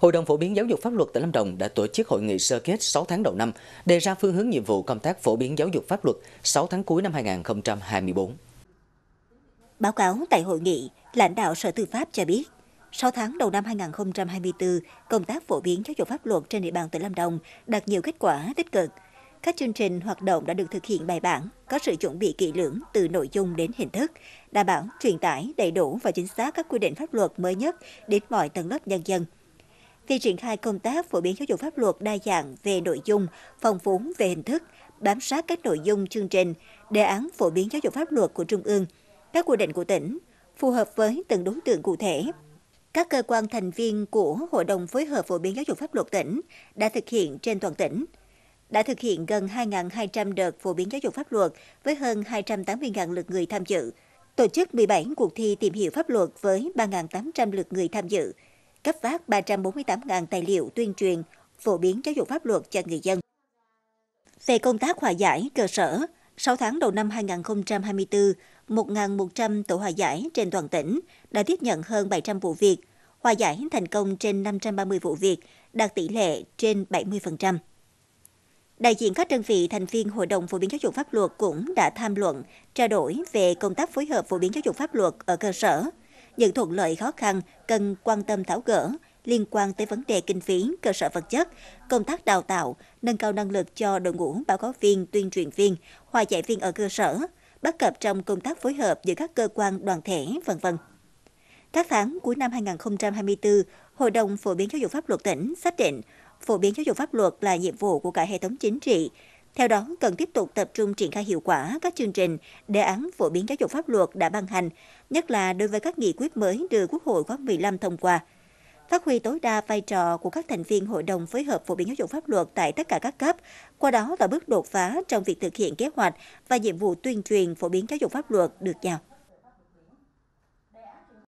Hội đồng phổ biến giáo dục pháp luật tỉnh Lâm Đồng đã tổ chức hội nghị sơ kết 6 tháng đầu năm, đề ra phương hướng nhiệm vụ công tác phổ biến giáo dục pháp luật 6 tháng cuối năm 2024. Báo cáo tại hội nghị, lãnh đạo Sở Tư pháp cho biết, 6 tháng đầu năm 2024, công tác phổ biến giáo dục pháp luật trên địa bàn tỉnh Lâm Đồng đạt nhiều kết quả tích cực. Các chương trình hoạt động đã được thực hiện bài bản, có sự chuẩn bị kỹ lưỡng từ nội dung đến hình thức, đảm bảo truyền tải đầy đủ và chính xác các quy định pháp luật mới nhất đến mọi tầng lớp nhân dân khi triển khai công tác phổ biến giáo dục pháp luật đa dạng về nội dung, phong phú về hình thức, bám sát các nội dung chương trình, đề án phổ biến giáo dục pháp luật của Trung ương, các quy định của tỉnh, phù hợp với từng đối tượng cụ thể. Các cơ quan thành viên của Hội đồng phối hợp phổ biến giáo dục pháp luật tỉnh đã thực hiện trên toàn tỉnh đã thực hiện gần 2.200 đợt phổ biến giáo dục pháp luật với hơn 280.000 lượt người tham dự, tổ chức 17 cuộc thi tìm hiểu pháp luật với 3.800 lượt người tham dự, cấp phát 348.000 tài liệu tuyên truyền, phổ biến giáo dục pháp luật cho người dân. Về công tác hòa giải cơ sở, 6 tháng đầu năm 2024, 1.100 tổ hòa giải trên toàn tỉnh đã tiếp nhận hơn 700 vụ việc, hòa giải thành công trên 530 vụ việc, đạt tỷ lệ trên 70%. Đại diện các đơn vị thành viên Hội đồng phổ biến giáo dục pháp luật cũng đã tham luận, trao đổi về công tác phối hợp phổ biến giáo dục pháp luật ở cơ sở, những thuận lợi khó khăn cần quan tâm tháo gỡ liên quan tới vấn đề kinh phí, cơ sở vật chất, công tác đào tạo, nâng cao năng lực cho đội ngũ báo cáo viên, tuyên truyền viên, hòa giải viên ở cơ sở, bất cập trong công tác phối hợp giữa các cơ quan đoàn thể, vân vân. Các tháng cuối năm 2024, Hội đồng Phổ biến Giáo dục Pháp luật tỉnh xác định phổ biến giáo dục pháp luật là nhiệm vụ của cả hệ thống chính trị, theo đó, cần tiếp tục tập trung triển khai hiệu quả các chương trình, đề án phổ biến giáo dục pháp luật đã ban hành, nhất là đối với các nghị quyết mới được Quốc hội khóa 15 thông qua. Phát huy tối đa vai trò của các thành viên Hội đồng phối hợp phổ biến giáo dục pháp luật tại tất cả các cấp, qua đó tạo bước đột phá trong việc thực hiện kế hoạch và nhiệm vụ tuyên truyền phổ biến giáo dục pháp luật được giao.